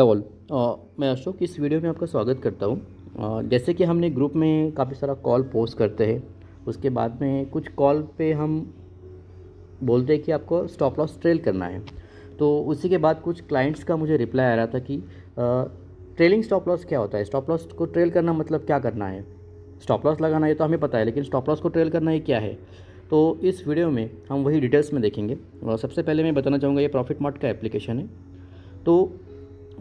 all uh, मैं अशोक इस video में आपका स्वागत करता हूँ uh, जैसे कि हमने ग्रुप में काफ़ी सारा कॉल पोस्ट करते हैं उसके बाद में कुछ कॉल पे हम बोलते हैं कि आपको स्टॉप लॉस ट्रेल करना है तो उसी के बाद कुछ क्लाइंट्स का मुझे रिप्लाई आ रहा था कि ट्रेलिंग स्टॉप लॉस क्या होता है स्टॉप लॉस को ट्रेल करना मतलब क्या करना है स्टॉप लॉस लगाना ये तो हमें पता है लेकिन स्टॉप लॉस को ट्रेल करना ये क्या है तो इस वीडियो में हम वही डिटेल्स में देखेंगे और uh, सबसे पहले मैं बताना चाहूँगा ये प्रॉफिट मार्ट का एप्लीकेशन है तो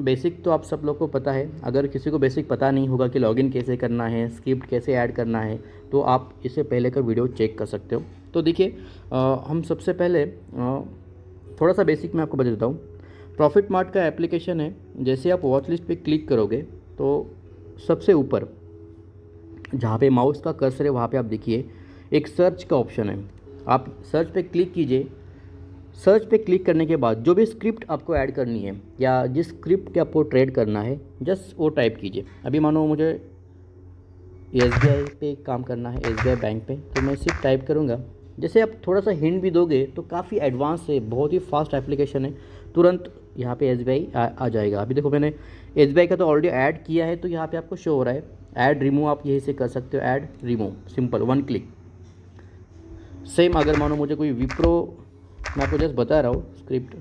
बेसिक तो आप सब लोग को पता है अगर किसी को बेसिक पता नहीं होगा कि लॉगिन कैसे करना है स्क्रिप्ट कैसे ऐड करना है तो आप इसे पहले का वीडियो चेक कर सकते हो तो देखिए हम सबसे पहले आ, थोड़ा सा बेसिक मैं आपको बता देता हूँ प्रॉफिट मार्ट का एप्लीकेशन है जैसे आप वॉच लिस्ट पर क्लिक करोगे तो सबसे ऊपर जहाँ पे माउस का कर्सर है वहाँ पे आप देखिए एक सर्च का ऑप्शन है आप सर्च पे क्लिक कीजिए सर्च पे क्लिक करने के बाद जो भी स्क्रिप्ट आपको ऐड करनी है या जिस स्क्रिप्ट के आपको ट्रेड करना है जस्ट वो टाइप कीजिए अभी मानो मुझे एस पे काम करना है एस बैंक पे तो मैं सिर्फ टाइप करूँगा जैसे आप थोड़ा सा हिंट भी दोगे तो काफ़ी एडवांस है बहुत ही फास्ट एप्लीकेशन है तुरंत यहाँ पे एस आ, आ जाएगा अभी देखो मैंने एस का तो ऑलरेडी ऐड किया है तो यहाँ पे आपको शो हो रहा है ऐड रिमूव आप यहीं से कर सकते हो add remove simple one click same अगर मानो मुझे कोई विप्रो मैं आपको जस्ट बता रहा हूँ स्क्रिप्ट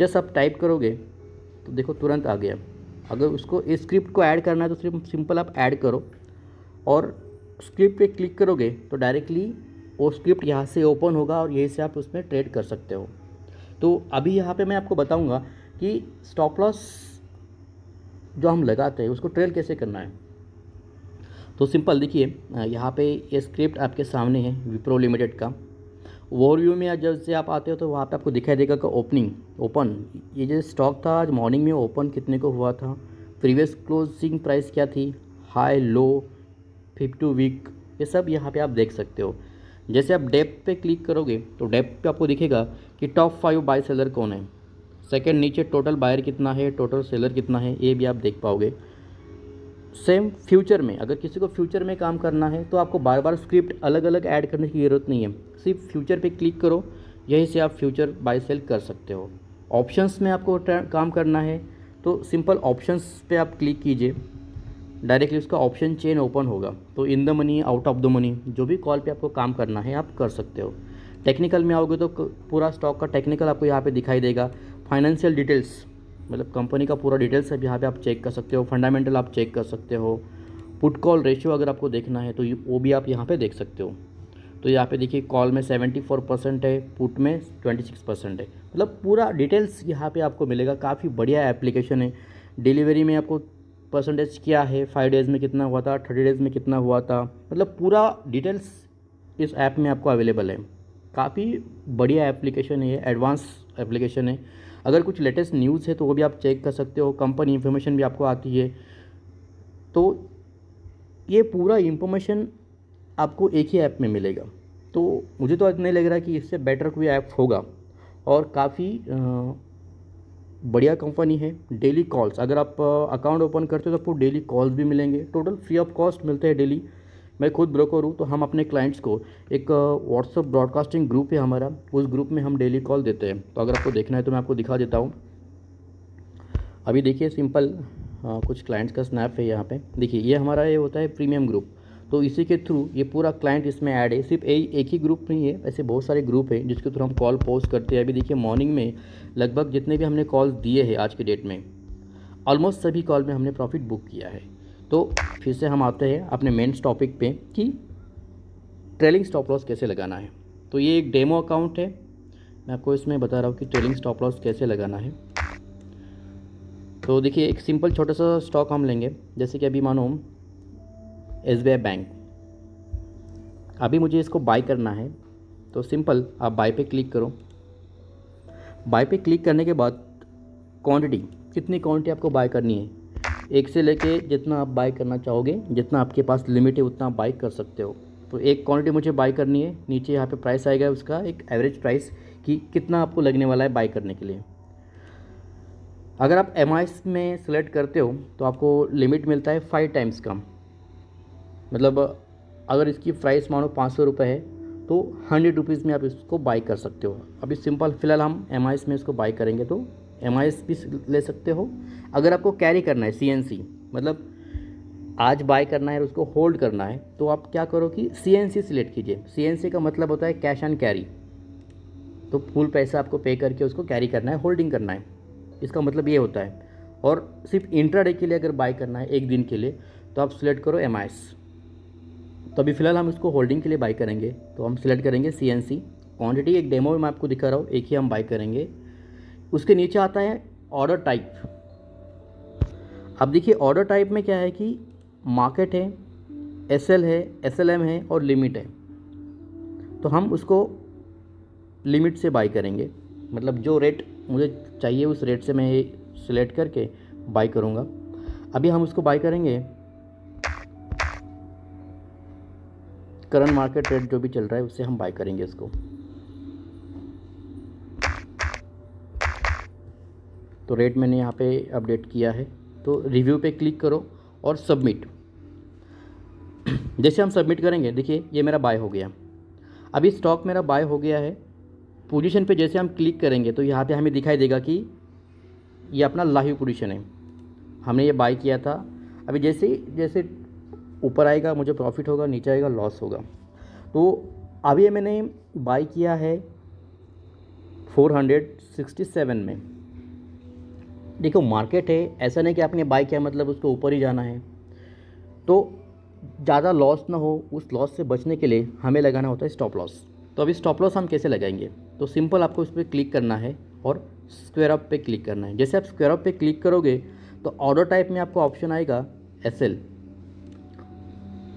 जस्ट आप टाइप करोगे तो देखो तुरंत आ गया अगर उसको स्क्रिप्ट को ऐड करना है तो सिर्फ सिंपल आप ऐड करो और स्क्रिप्ट पे क्लिक करोगे तो डायरेक्टली वो स्क्रिप्ट यहाँ से ओपन होगा और यहीं से आप उसमें ट्रेड कर सकते हो तो अभी यहाँ पे मैं आपको बताऊँगा कि स्टॉप लॉस जो हम लगाते हैं उसको ट्रेल कैसे करना है तो सिंपल देखिए यहाँ पे ये स्क्रिप्ट आपके सामने है विप्रो लिमिटेड का ओवरव्यू में या जब से आप आते हो तो वहाँ पे आपको दिखाई देगा कि ओपनिंग ओपन ये जो स्टॉक था आज मॉर्निंग में ओपन कितने को हुआ था प्रीवियस क्लोजिंग प्राइस क्या थी हाई लो फिफ्टू वीक ये सब यहाँ पे आप देख सकते हो जैसे आप डेप पे क्लिक करोगे तो डेप पे आपको दिखेगा कि टॉप फाइव बाय सेलर कौन है सेकेंड नीचे टोटल बायर कितना है टोटल सेलर कितना है ये भी आप देख पाओगे सेम फ्यूचर में अगर किसी को फ्यूचर में काम करना है तो आपको बार बार स्क्रिप्ट अलग अलग ऐड करने की ज़रूरत नहीं है सिर्फ फ्यूचर पे क्लिक करो यहीं से आप फ्यूचर बाय सेल कर सकते हो ऑप्शंस में आपको काम करना है तो सिंपल ऑप्शंस पे आप क्लिक कीजिए डायरेक्टली उसका ऑप्शन चेन ओपन होगा तो in the money out of the money जो भी कॉल पर आपको काम करना है आप कर सकते हो टेक्निकल में आओगे तो पूरा स्टॉक का टेक्निकल आपको यहाँ पर दिखाई देगा फाइनेंशियल डिटेल्स मतलब कंपनी का पूरा डिटेल्स अब यहाँ पे आप चेक कर सकते हो फंडामेंटल आप चेक कर सकते हो पुट कॉल रेशियो अगर आपको देखना है तो वो भी आप यहाँ पे देख सकते हो तो यहाँ पे देखिए कॉल में सेवेंटी फोर परसेंट है पुट में ट्वेंटी सिक्स परसेंट है मतलब पूरा डिटेल्स यहाँ पे आपको मिलेगा काफ़ी बढ़िया एप्लीकेशन है डिलीवरी में आपको परसेंटेज क्या है फाइव डेज़ में कितना हुआ था थर्टी डेज़ में कितना हुआ था मतलब पूरा डिटेल्स इस ऐप में आपको अवेलेबल है काफ़ी बढ़िया एप्लीकेशन है एडवांस एप्लीकेशन है अगर कुछ लेटेस्ट न्यूज़ है तो वो भी आप चेक कर सकते हो कंपनी इन्फॉर्मेशन भी आपको आती है तो ये पूरा इंफॉर्मेशन आपको एक ही ऐप में मिलेगा तो मुझे तो नहीं लग रहा कि इससे बेटर कोई ऐप होगा और काफ़ी बढ़िया कंपनी है डेली कॉल्स अगर आप अकाउंट ओपन करते हो तो आपको डेली कॉल्स भी मिलेंगे टोटल फ्री ऑफ कॉस्ट मिलते हैं डेली मैं खुद ब्रोकर हूँ तो हम अपने क्लाइंट्स को एक व्हाट्सअप ब्रॉडकास्टिंग ग्रुप है हमारा उस ग्रुप में हम डेली कॉल देते हैं तो अगर आपको देखना है तो मैं आपको दिखा देता हूँ अभी देखिए सिंपल आ, कुछ क्लाइंट्स का स्नैप है यहाँ पे देखिए ये हमारा ये होता है प्रीमियम ग्रुप तो इसी के थ्रू ये पूरा क्लाइंट इसमें ऐड है सिर्फ ए, एक ही ग्रुप नहीं है ऐसे बहुत सारे ग्रुप हैं जिसके थ्रू हम कॉल पोस्ट करते हैं अभी देखिए मॉर्निंग में लगभग जितने भी हमने कॉल्स दिए हैं आज के डेट में ऑलमोस्ट सभी कॉल में हमने प्रॉफिट बुक किया है तो फिर से हम आते हैं अपने मेन टॉपिक पे कि ट्रेलिंग स्टॉप लॉस कैसे लगाना है तो ये एक डेमो अकाउंट है मैं आपको इसमें बता रहा हूँ कि ट्रेलिंग स्टॉप लॉस कैसे लगाना है तो देखिए एक सिंपल छोटा सा स्टॉक हम लेंगे जैसे कि अभी मानो एस बैंक अभी मुझे इसको बाय करना है तो सिंपल आप बाय पे क्लिक करो बाय पे क्लिक करने के बाद क्वांटिटी कितनी क्वांटिटी आपको बाय करनी है एक से लेके जितना आप बाई करना चाहोगे जितना आपके पास लिमिट है उतना आप बाई कर सकते हो तो एक क्वांटिटी मुझे बाई करनी है नीचे यहाँ पे प्राइस आएगा उसका एक एवरेज प्राइस कि कितना आपको लगने वाला है बाई करने के लिए अगर आप एम में सेलेक्ट करते हो तो आपको लिमिट मिलता है फाइव टाइम्स का मतलब अगर इसकी प्राइस मानो पाँच सौ रुपये है तो हंड्रेड रुपीज़ में आप इसको बाई कर सकते हो अभी सिंपल फ़िलहाल हम एम में इसको बाई करेंगे तो एम ले सकते हो अगर आपको कैरी करना है सी मतलब आज बाय करना है और उसको होल्ड करना है तो आप क्या करो कि सी एन सी सिलेक्ट कीजिए सी एन सी का मतलब होता है कैश ऑन कैरी तो फुल पैसा आपको पे करके उसको कैरी करना है होल्डिंग करना है इसका मतलब ये होता है और सिर्फ डे के लिए अगर बाय करना है एक दिन के लिए तो आप सिलेक्ट करो एम आई एस तो अभी फ़िलहाल हम इसको होल्डिंग के लिए बाय करेंगे तो हम सिलेक्ट करेंगे सी एन सी क्वान्टिटी एक डेमो में मैं आपको दिखा रहा हूँ एक ही हम बाय करेंगे उसके नीचे आता है ऑर्डर टाइप अब देखिए ऑर्डर टाइप में क्या है कि मार्केट है एस एल है एस एल एम है और लिमिट है तो हम उसको लिमिट से बाई करेंगे मतलब जो रेट मुझे चाहिए उस रेट से मैं ये सिलेक्ट करके बाई करूँगा अभी हम उसको बाई करेंगे करंट मार्केट रेट जो भी चल रहा है उससे हम बाई करेंगे इसको तो रेट मैंने यहाँ पे अपडेट किया है तो रिव्यू पे क्लिक करो और सबमिट जैसे हम सबमिट करेंगे देखिए ये मेरा बाय हो गया अभी स्टॉक मेरा बाय हो गया है पोजीशन पे जैसे हम क्लिक करेंगे तो यहाँ पे हमें दिखाई देगा कि ये अपना लाइव पोजीशन है हमने ये बाय किया था अभी जैसे जैसे ऊपर आएगा मुझे प्रॉफिट होगा नीचे आएगा लॉस होगा तो अभी मैंने बाय किया है 467 में देखो मार्केट है ऐसा नहीं कि आपने बाइक किया मतलब उसको ऊपर ही जाना है तो ज़्यादा लॉस ना हो उस लॉस से बचने के लिए हमें लगाना होता है स्टॉप लॉस तो अभी स्टॉप लॉस हम कैसे लगाएंगे तो सिंपल आपको इस पर क्लिक करना है और स्क्वेयर अप पे क्लिक करना है जैसे आप स्क्वेयर अप पे क्लिक करोगे तो ऑर्डर टाइप में आपको ऑप्शन आएगा एस एल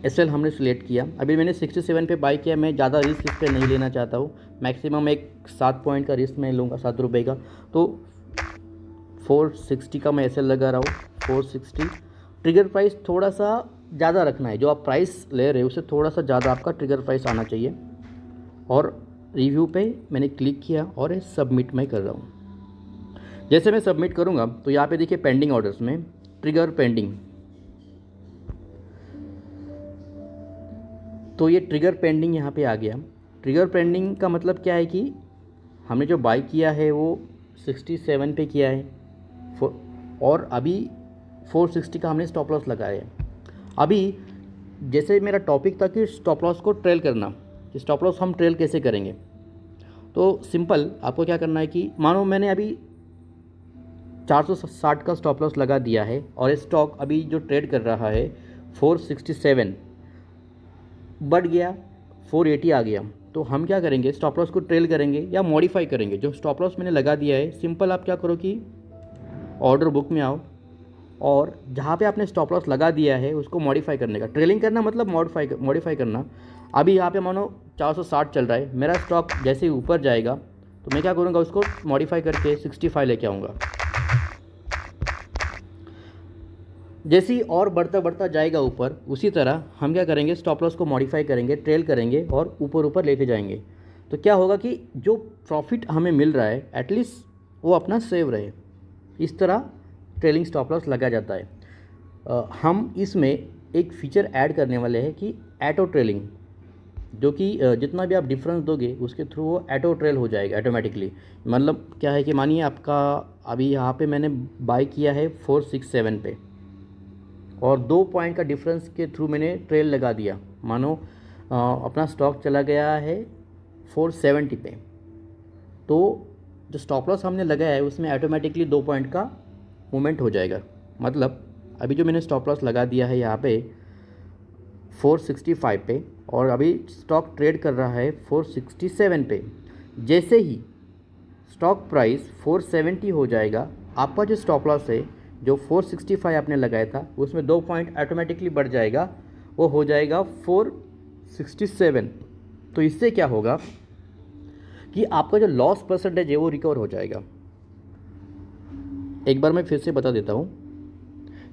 एस एल हमने सिलेक्ट किया अभी मैंने सिक्सटी सेवन पे बाई किया मैं ज़्यादा रिस्क इस पर नहीं लेना चाहता हूँ मैक्सिमम एक सात पॉइंट का रिस्क मैं लूँगा सात रुपये का तो फोर सिक्सटी का मैं ऐसे लगा रहा हूँ फोर सिक्सटी ट्रिगर प्राइस थोड़ा सा ज़्यादा रखना है जो आप प्राइस ले रहे हो उसे थोड़ा सा ज़्यादा आपका ट्रिगर प्राइस आना चाहिए और रिव्यू पे मैंने क्लिक किया और सबमिट मैं कर रहा हूँ जैसे मैं सबमिट करूँगा तो यहाँ पे देखिए पेंडिंग ऑर्डर्स में ट्रिगर पेंडिंग तो ये ट्रिगर पेंडिंग यहाँ पे आ गया ट्रिगर पेंडिंग का मतलब क्या है कि हमने जो बाई किया है वो 67 पे किया है और अभी 460 का हमने स्टॉप लॉस लगाया है अभी जैसे मेरा टॉपिक था कि स्टॉप लॉस को ट्रेल करना कि स्टॉप लॉस हम ट्रेल कैसे करेंगे तो सिंपल आपको क्या करना है कि मानो मैंने अभी 460 का स्टॉप लॉस लगा दिया है और स्टॉक अभी जो ट्रेड कर रहा है 467 बढ़ गया 480 आ गया तो हम क्या करेंगे स्टॉप लॉस को ट्रेल करेंगे या मॉडिफाई करेंगे जो स्टॉप लॉस मैंने लगा दिया है सिंपल आप क्या करो कि ऑर्डर बुक में आओ और जहाँ पे आपने स्टॉप लॉस लगा दिया है उसको मॉडिफाई करने का ट्रेलिंग करना मतलब मॉडिफाई मॉडिफाई करना अभी यहाँ पे मानो 460 चल रहा है मेरा स्टॉक जैसे ही ऊपर जाएगा तो मैं क्या करूँगा उसको मॉडिफाई करके 65 लेके आऊँगा जैसे ही और बढ़ता बढ़ता जाएगा ऊपर उसी तरह हम क्या करेंगे स्टॉप लॉस को मॉडिफाई करेंगे ट्रेल करेंगे और ऊपर ऊपर लेते जाएंगे तो क्या होगा कि जो प्रॉफिट हमें मिल रहा है एटलीस्ट वो अपना सेव रहे इस तरह ट्रेलिंग स्टॉप लॉस लगाया जाता है आ, हम इसमें एक फीचर ऐड करने वाले हैं कि ऐटो ट्रेलिंग जो कि जितना भी आप डिफरेंस दोगे उसके थ्रू वो ऐटो ट्रेल हो जाएगा ऑटोमेटिकली मतलब क्या है कि मानिए आपका अभी यहाँ पे मैंने बाय किया है फोर सिक्स सेवन पे और दो पॉइंट का डिफरेंस के थ्रू मैंने ट्रेल लगा दिया मानो आ, अपना स्टॉक चला गया है फोर सेवेंटी पे तो जो स्टॉप लॉस हमने लगाया है उसमें ऑटोमेटिकली दो पॉइंट का मूवमेंट हो जाएगा मतलब अभी जो मैंने स्टॉप लॉस लगा दिया है यहाँ पे 465 पे और अभी स्टॉक ट्रेड कर रहा है 467 पे जैसे ही स्टॉक प्राइस 470 हो जाएगा आपका जो स्टॉप लॉस है जो 465 आपने लगाया था उसमें दो पॉइंट ऑटोमेटिकली बढ़ जाएगा वो हो जाएगा 467 तो इससे क्या होगा कि आपका जो लॉस परसेंटेज है वो रिकवर हो जाएगा एक बार मैं फिर से बता देता हूँ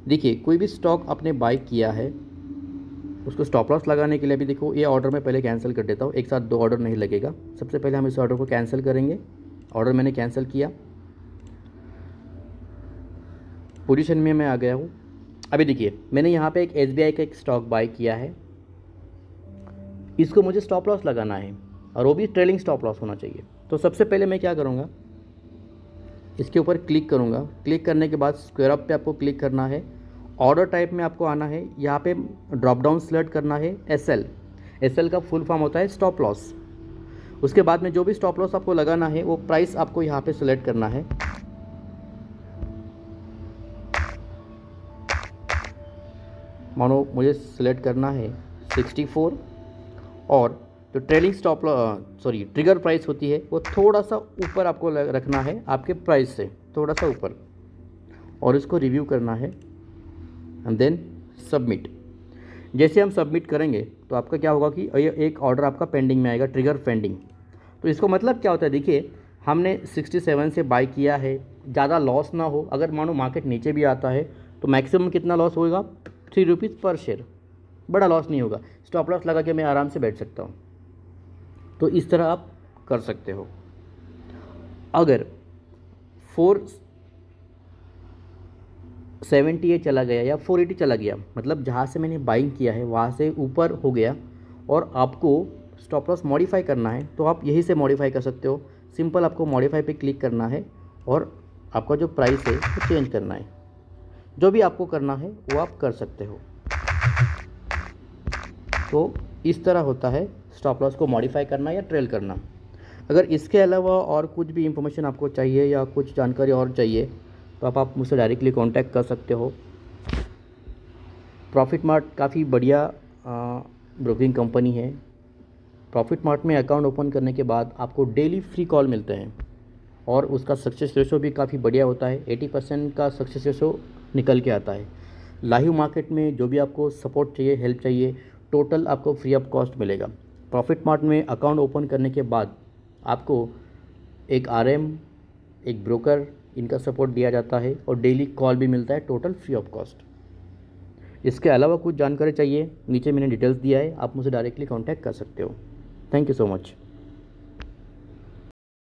देखिए कोई भी स्टॉक आपने बाई किया है उसको स्टॉप लॉस लगाने के लिए भी देखो ये ऑर्डर मैं पहले कैंसिल कर देता हूँ एक साथ दो ऑर्डर नहीं लगेगा सबसे पहले हम इस ऑर्डर को कैंसिल करेंगे ऑर्डर मैंने कैंसिल किया पोजीशन में मैं आ गया हूँ अभी देखिए मैंने यहाँ पे एक एस का एक स्टॉक बाई किया है इसको मुझे स्टॉप लॉस लगाना है और वो भी ट्रेलिंग स्टॉप लॉस होना चाहिए तो सबसे पहले मैं क्या करूँगा इसके ऊपर क्लिक करूँगा क्लिक करने के बाद स्क्वेयर अप पे आपको क्लिक करना है ऑर्डर टाइप में आपको आना है यहाँ पे ड्रॉप डाउन सेलेक्ट करना है एस एल एस एल का फुल फॉर्म होता है स्टॉप लॉस उसके बाद में जो भी स्टॉप लॉस आपको लगाना है वो प्राइस आपको यहाँ पे सिलेक्ट करना है मानो मुझे सेलेक्ट करना है 64 और जो trailing stop sorry trigger price होती है वो थोड़ा सा ऊपर आपको रखना है आपके प्राइस से थोड़ा सा ऊपर और इसको रिव्यू करना है एंड देन सबमिट जैसे हम सबमिट करेंगे तो आपका क्या होगा कि ये एक ऑर्डर आपका पेंडिंग में आएगा ट्रिगर पेंडिंग तो इसको मतलब क्या होता है देखिए हमने 67 से बाई किया है ज़्यादा लॉस ना हो अगर मानो मार्केट नीचे भी आता है तो मैक्सिमम कितना लॉस होगा थ्री रुपीज़ पर शेयर बड़ा लॉस नहीं होगा स्टॉप लॉस लगा के मैं आराम से बैठ सकता हूँ तो इस तरह आप कर सकते हो अगर फोर सेवेंटी ए चला गया या फोर एटी चला गया मतलब जहाँ से मैंने बाइंग किया है वहाँ से ऊपर हो गया और आपको स्टॉप लॉस मॉडिफाई करना है तो आप यही से मॉडिफाई कर सकते हो सिंपल आपको मॉडिफाई पे क्लिक करना है और आपका जो प्राइस है वो तो चेंज करना है जो भी आपको करना है वो आप कर सकते हो तो इस तरह होता है स्टॉप लॉस को मॉडिफाई करना या ट्रेल करना अगर इसके अलावा और कुछ भी इंफॉर्मेशन आपको चाहिए या कुछ जानकारी और चाहिए तो आप, आप मुझसे डायरेक्टली कांटेक्ट कर सकते हो प्रॉफिट मार्ट काफ़ी बढ़िया ब्रोकिंग कंपनी है प्रॉफिट मार्ट में अकाउंट ओपन करने के बाद आपको डेली फ्री कॉल मिलते हैं और उसका सक्सेस रेशो भी काफ़ी बढ़िया होता है 80 परसेंट का सक्सेस रेशो निकल के आता है लाइव मार्केट में जो भी आपको सपोर्ट चाहिए हेल्प चाहिए टोटल आपको फ्री ऑफ कॉस्ट मिलेगा प्रॉफिट मार्ट में अकाउंट ओपन करने के बाद आपको एक आर एक ब्रोकर इनका सपोर्ट दिया जाता है और डेली कॉल भी मिलता है टोटल फ्री ऑफ कॉस्ट इसके अलावा कुछ जानकारी चाहिए नीचे मैंने डिटेल्स दिया है आप मुझे डायरेक्टली कॉन्टैक्ट कर सकते हो थैंक यू सो मच